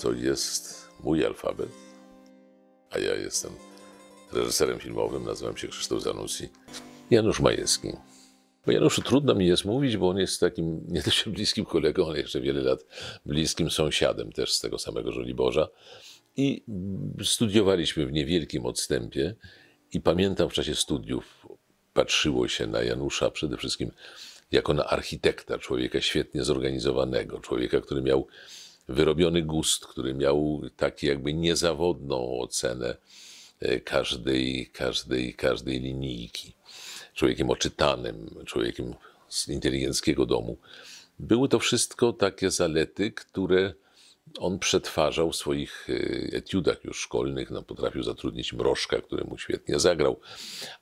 to jest mój alfabet, a ja jestem reżyserem filmowym, nazywam się Krzysztof Zanussi, Janusz Majewski. Januszu trudno mi jest mówić, bo on jest takim nie dość bliskim kolegą, ale jeszcze wiele lat bliskim sąsiadem też z tego samego Żoliborza. I studiowaliśmy w niewielkim odstępie i pamiętam w czasie studiów patrzyło się na Janusza przede wszystkim jako na architekta, człowieka świetnie zorganizowanego, człowieka, który miał wyrobiony gust, który miał taki jakby niezawodną ocenę e, każdej, każdej, każdej linijki. Człowiekiem oczytanym, człowiekiem z inteligenckiego domu. Były to wszystko takie zalety, które on przetwarzał w swoich e, etiudach już szkolnych. No, potrafił zatrudnić Mrożka, który mu świetnie zagrał,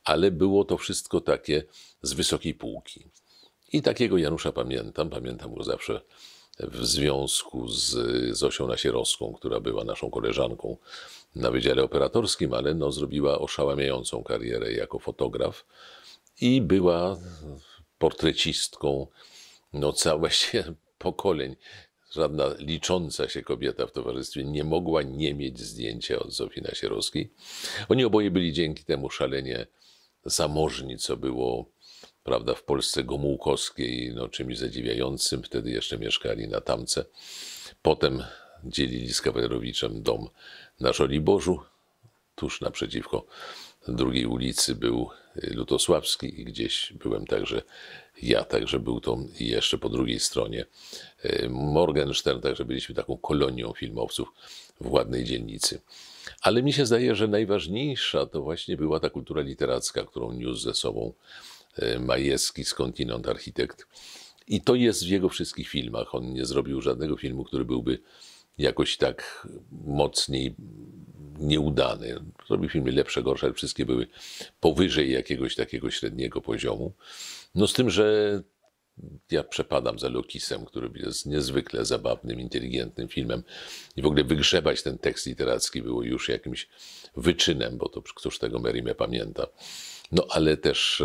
ale było to wszystko takie z wysokiej półki. I takiego Janusza pamiętam, pamiętam go zawsze w związku z Zosią Nasierowską, która była naszą koleżanką na Wydziale Operatorskim, ale no, zrobiła oszałamiającą karierę jako fotograf i była portrecistką no, całe się pokoleń. Żadna licząca się kobieta w towarzystwie nie mogła nie mieć zdjęcia od Zofii Nasierowskiej. Oni oboje byli dzięki temu szalenie zamożni, co było prawda, w Polsce Gomułkowskiej, no czymś zadziwiającym, wtedy jeszcze mieszkali na Tamce. Potem dzielili z Kawalerowiczem dom na Żoliborzu, tuż naprzeciwko drugiej ulicy był y, Lutosławski i gdzieś byłem także ja, także był to jeszcze po drugiej stronie y, Morgenstern, także byliśmy taką kolonią filmowców w ładnej dzielnicy. Ale mi się zdaje, że najważniejsza to właśnie była ta kultura literacka, którą niósł ze sobą Y, Majewski, skądinąd architekt. I to jest w jego wszystkich filmach. On nie zrobił żadnego filmu, który byłby jakoś tak mocniej nieudany. Zrobił filmy lepsze, gorsze, ale wszystkie były powyżej jakiegoś takiego średniego poziomu. No z tym, że ja przepadam za Lokisem, który jest niezwykle zabawnym, inteligentnym filmem. I w ogóle wygrzebać ten tekst literacki było już jakimś wyczynem, bo to ktoś tego Merime pamięta. No ale też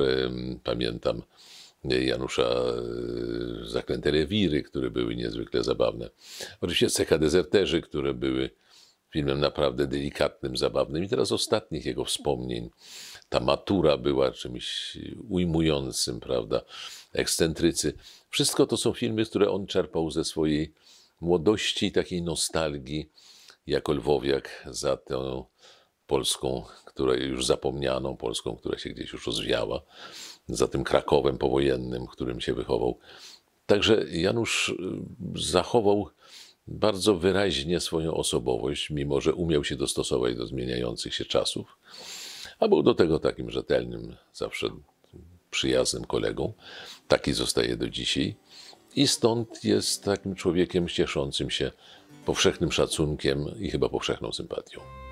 pamiętam Janusza e, Zaklęte Rewiry, które były niezwykle zabawne. Oczywiście Cecha Dezerterzy, które były filmem naprawdę delikatnym, zabawnym. I teraz ostatnich jego wspomnień. Ta matura była czymś ujmującym, prawda? Ekscentrycy. Wszystko to są filmy, które on czerpał ze swojej młodości, takiej nostalgii, jako lwowiak za tę Polską, która już zapomnianą, Polską, która się gdzieś już rozwiała, za tym Krakowem powojennym, którym się wychował. Także Janusz y, zachował bardzo wyraźnie swoją osobowość, mimo że umiał się dostosować do zmieniających się czasów, a był do tego takim rzetelnym, zawsze przyjaznym kolegą. Taki zostaje do dzisiaj. I stąd jest takim człowiekiem cieszącym się powszechnym szacunkiem i chyba powszechną sympatią.